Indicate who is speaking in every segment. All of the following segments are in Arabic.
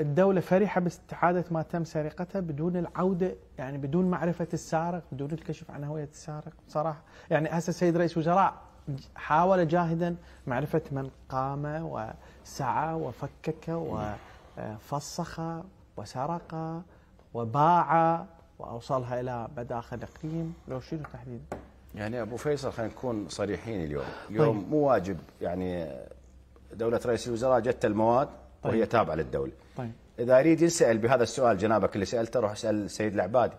Speaker 1: الدولة فرحة باستعادة ما تم سرقته بدون العودة يعني بدون معرفة السارق بدون الكشف عن هوية السارق بصراحة يعني هسه السيد رئيس وزراء حاول جاهدا معرفة من قام وسعى وفكك وفسخ وسرق وباع وأوصلها إلى مداخل إقليم لو شنو تحديدا
Speaker 2: يعني أبو فيصل خلينا نكون صريحين اليوم اليوم طيب. مو واجب يعني دولة رئيس الوزراء جت المواد طيب. وهي تابعه للدوله طيب. اذا اريد ينسال بهذا السؤال جنابك اللي سالته روح اسال السيد العبادي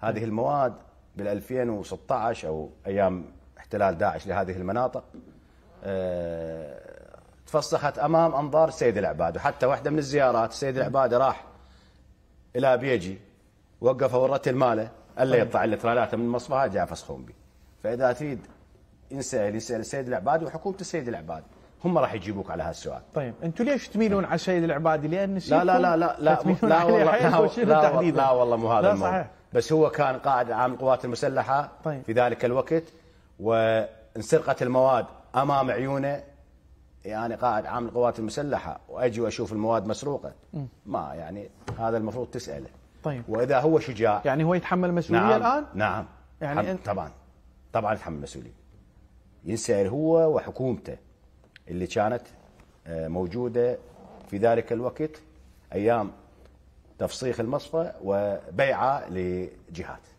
Speaker 2: هذه طيب. المواد بال 2016 او ايام احتلال داعش لهذه المناطق آه، تفسخت امام انظار السيد العبادي وحتى واحده من الزيارات السيد العبادي راح الى بيجي وقفه ورتل ماله الا طيب. يطلع الا من مصفها جاء فسخون به فاذا تريد ينسال ينسال السيد العبادي وحكومه السيد العبادي هم راح يجيبوك على هالسؤال طيب انتم ليش تميلون على سيد العبادي لان لا لا لا لا لا لا والله لا, لا, لا والله مو هذا صحيح بس هو كان قائد عام القوات المسلحه طيب. في ذلك الوقت وانسرقت المواد امام عيونه يعني قائد عام القوات المسلحه واجي واشوف المواد مسروقه ما يعني هذا المفروض تساله طيب واذا هو شجاع يعني هو يتحمل مسؤوليه نعم الان؟ نعم يعني انت... طبعا طبعا يتحمل مسؤوليه ينسال هو وحكومته اللي كانت آه، موجودة في ذلك الوقت أيام تفصيخ المصفى وبيعها لجهات